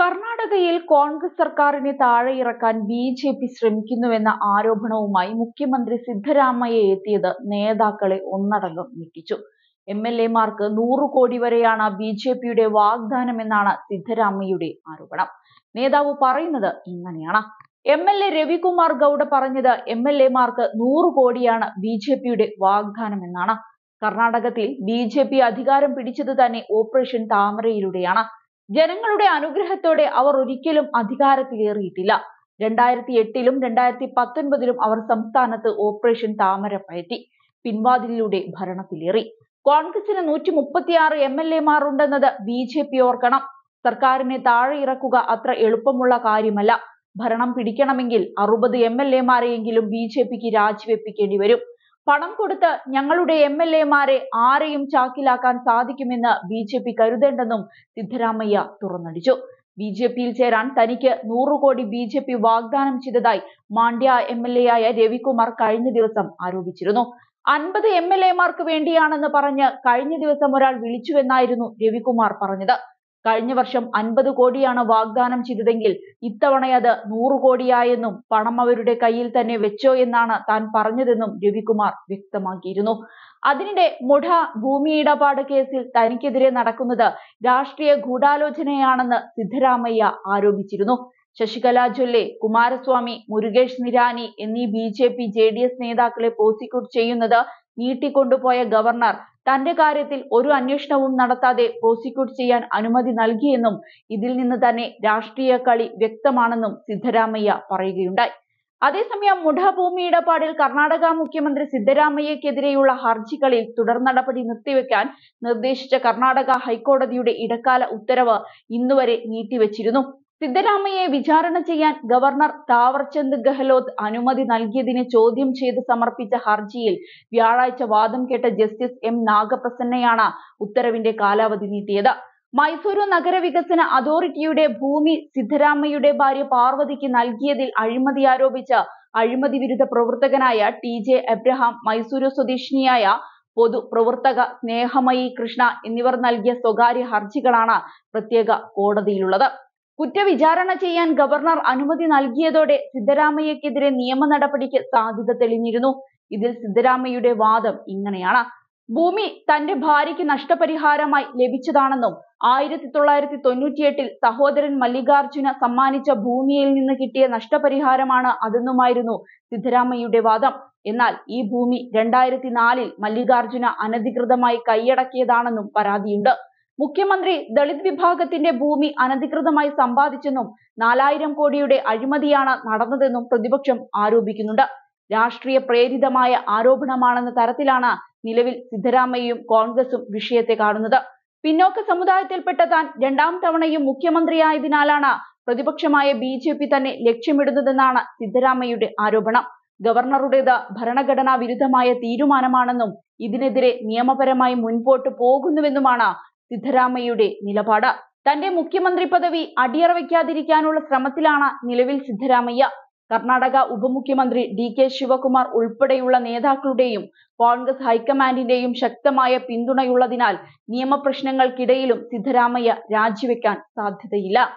കർണാടകയിൽ കോൺഗ്രസ് സർക്കാരിനെ താഴെ ഇറക്കാൻ ബി ജെ പി ശ്രമിക്കുന്നുവെന്ന ആരോപണവുമായി മുഖ്യമന്ത്രി സിദ്ധരാമയ്യ എത്തിയത് നേതാക്കളെ ഒന്നടങ്കം ഞെട്ടിച്ചു എം എൽ മാർക്ക് നൂറു കോടി വരെയാണ് ബി ജെ പിയുടെ വാഗ്ദാനമെന്നാണ് സിദ്ധരാമയ്യയുടെ ആരോപണം നേതാവ് പറയുന്നത് ഇങ്ങനെയാണ് M L A Ravikumar Gowda പറഞ്ഞത് എം എൽ മാർക്ക് നൂറു കോടിയാണ് ബി ജെ പിയുടെ വാഗ്ദാനമെന്നാണ് കർണാടകത്തിൽ ബി ജെ പി അധികാരം പിടിച്ചത് തന്നെ ഓപ്പറേഷൻ താമരയിലൂടെയാണ് ജനങ്ങളുടെ അനുഗ്രഹത്തോടെ അവർ ഒരിക്കലും അധികാരത്തിൽ ഏറിയിട്ടില്ല രണ്ടായിരത്തി എട്ടിലും രണ്ടായിരത്തി പത്തൊൻപതിലും അവർ സംസ്ഥാനത്ത് ഓപ്പറേഷൻ താമര പയറ്റി പിൻവാതിലിലൂടെ ഭരണത്തിലേറി കോൺഗ്രസിന് നൂറ്റി മുപ്പത്തിയാറ് എം എൽ എമാർ ഉണ്ടെന്നത് ബി ജെ പി ഓർക്കണം സർക്കാരിനെ താഴെ ഇറക്കുക അത്ര എളുപ്പമുള്ള കാര്യമല്ല ഭരണം പിടിക്കണമെങ്കിൽ അറുപത് എം എൽ എമാരെയെങ്കിലും ബി ജെ പിക്ക് രാജിവെപ്പിക്കേണ്ടി വരും പണം കൊടുത്ത് ഞങ്ങളുടെ എം എൽ എമാരെ ആരെയും ചാക്കിലാക്കാൻ സാധിക്കുമെന്ന് ബി ജെ പി കരുതേണ്ടെന്നും സിദ്ധരാമയ്യ തുറന്നടിച്ചു ബി ജെ പിയിൽ ചേരാൻ തനിക്ക് നൂറു കോടി ബി ജെ പി വാഗ്ദാനം ചെയ്തതായി മാണ്ഡ്യ എം എൽ എ ആയ രവികുമാർ കഴിഞ്ഞ ദിവസം ആരോപിച്ചിരുന്നു അൻപത് എം എൽ എമാർക്ക് വേണ്ടിയാണെന്ന് പറഞ്ഞ് കഴിഞ്ഞ ദിവസം ഒരാൾ വിളിച്ചുവെന്നായിരുന്നു രവികുമാർ പറഞ്ഞത് കഴിഞ്ഞ വർഷം അൻപത് കോടിയാണ് വാഗ്ദാനം ചെയ്തതെങ്കിൽ അത് നൂറ് കോടിയായെന്നും പണം അവരുടെ കയ്യിൽ തന്നെ വെച്ചോ എന്നാണ് താൻ പറഞ്ഞതെന്നും രവികുമാർ വ്യക്തമാക്കിയിരുന്നു അതിനിടെ മുഠ ഭൂമി ഇടപാട് കേസിൽ തനിക്കെതിരെ നടക്കുന്നത് രാഷ്ട്രീയ ഗൂഢാലോചനയാണെന്ന് സിദ്ധരാമയ്യ ആരോപിച്ചിരുന്നു ശശികല ജൊല്ലെ കുമാരസ്വാമി മുരുകേഷ് നിരാനി എന്നീ B J P J D S നേതാക്കളെ പ്രോസിക്യൂട്ട് ചെയ്യുന്നത് നീട്ടിക്കൊണ്ടുപോയ ഗവർണർ തന്റെ കാര്യത്തിൽ ഒരു അന്വേഷണവും നടത്താതെ പ്രോസിക്യൂട്ട് ചെയ്യാൻ അനുമതി നൽകിയെന്നും ഇതിൽ നിന്ന് തന്നെ രാഷ്ട്രീയ കളി വ്യക്തമാണെന്നും സിദ്ധരാമയ്യ പറയുകയുണ്ടായി അതേസമയം മുഠഭൂമി ഇടപാടിൽ കർണാടക മുഖ്യമന്ത്രി സിദ്ധരാമയ്യക്കെതിരെയുള്ള ഹർജികളിൽ തുടർ നടപടി നിർത്തിവെക്കാൻ നിർദ്ദേശിച്ച കർണാടക ഹൈക്കോടതിയുടെ ഇടക്കാല ഉത്തരവ് ഇന്നുവരെ നീട്ടിവച്ചിരുന്നു സിദ്ധരാമയ്യയെ വിചാരണ ചെയ്യാൻ ഗവർണർ താവർചന്ദ് ഗെഹ്ലോത്ത് അനുമതി നൽകിയതിനെ ചോദ്യം ചെയ്ത് സമർപ്പിച്ച ഹർജിയിൽ വ്യാഴാഴ്ച വാദം കേട്ട ജസ്റ്റിസ് എം നാഗപ്രസന്നയാണ് ഉത്തരവിന്റെ കാലാവധി നീട്ടിയത് മൈസൂരു നഗരവികസന അതോറിറ്റിയുടെ ഭൂമി സിദ്ധരാമയ്യയുടെ ഭാര്യ പാർവതിക്ക് നൽകിയതിൽ അഴിമതി ആരോപിച്ച് അഴിമതി വിരുദ്ധ പ്രവർത്തകനായ ടി ജെ എബ്രഹാം മൈസൂരു സ്വദേശിനിയായ പൊതു പ്രവർത്തക സ്നേഹമയി കൃഷ്ണ എന്നിവർ നൽകിയ സ്വകാര്യ ഹർജികളാണ് പ്രത്യേക കോടതിയിലുള്ളത് കുറ്റവിചാരണ ചെയ്യാൻ ഗവർണർ അനുമതി നൽകിയതോടെ സിദ്ധരാമയ്യക്കെതിരെ നിയമ നടപടിക്ക് സാധ്യത തെളിഞ്ഞിരുന്നു ഇതിൽ സിദ്ധരാമയ്യയുടെ വാദം ഇങ്ങനെയാണ് ഭൂമി തന്റെ ഭാര്യയ്ക്ക് നഷ്ടപരിഹാരമായി ലഭിച്ചതാണെന്നും ആയിരത്തി തൊള്ളായിരത്തി തൊണ്ണൂറ്റിയെട്ടിൽ സഹോദരൻ മല്ലികാർജുന സമ്മാനിച്ച ഭൂമിയിൽ നിന്ന് കിട്ടിയ നഷ്ടപരിഹാരമാണ് അതെന്നുമായിരുന്നു സിദ്ധരാമയ്യയുടെ വാദം എന്നാൽ ഈ ഭൂമി രണ്ടായിരത്തി നാലിൽ മല്ലികാർജുന അനധികൃതമായി കൈയടക്കിയതാണെന്നും പരാതിയുണ്ട് മുഖ്യമന്ത്രി ദളിത് വിഭാഗത്തിന്റെ ഭൂമി അനധികൃതമായി സമ്പാദിച്ചെന്നും നാലായിരം കോടിയുടെ അഴിമതിയാണ് നടന്നതെന്നും പ്രതിപക്ഷം ആരോപിക്കുന്നുണ്ട് രാഷ്ട്രീയ പ്രേരിതമായ ആരോപണമാണെന്ന തരത്തിലാണ് നിലവിൽ സിദ്ധരാമയ്യയും കോൺഗ്രസും വിഷയത്തെ കാണുന്നത് പിന്നോക്ക സമുദായത്തിൽപ്പെട്ട താൻ രണ്ടാം തവണയും മുഖ്യമന്ത്രിയായതിനാലാണ് പ്രതിപക്ഷമായ ബി ജെ പി തന്നെ ലക്ഷ്യമിടുന്നതെന്നാണ് സിദ്ധരാമയ്യയുടെ ആരോപണം ഗവർണറുടേത് ഭരണഘടനാ വിരുദ്ധമായ തീരുമാനമാണെന്നും ഇതിനെതിരെ നിയമപരമായി മുൻപോട്ട് പോകുന്നുവെന്നുമാണ് സിദ്ധരാമയ്യയുടെ നിലപാട് തന്റെ മുഖ്യമന്ത്രി പദവി അടിയറ വയ്ക്കാതിരിക്കാനുള്ള ശ്രമത്തിലാണ് നിലവിൽ സിദ്ധരാമയ്യ കർണാടക ഉപമുഖ്യമന്ത്രി ഡി കെ ശിവകുമാർ ഉൾപ്പെടെയുള്ള നേതാക്കളുടെയും കോൺഗ്രസ് ഹൈക്കമാൻഡിന്റെയും ശക്തമായ പിന്തുണയുള്ളതിനാൽ നിയമപ്രശ്നങ്ങൾക്കിടയിലും സിദ്ധരാമയ്യ രാജിവെക്കാൻ സാധ്യതയില്ല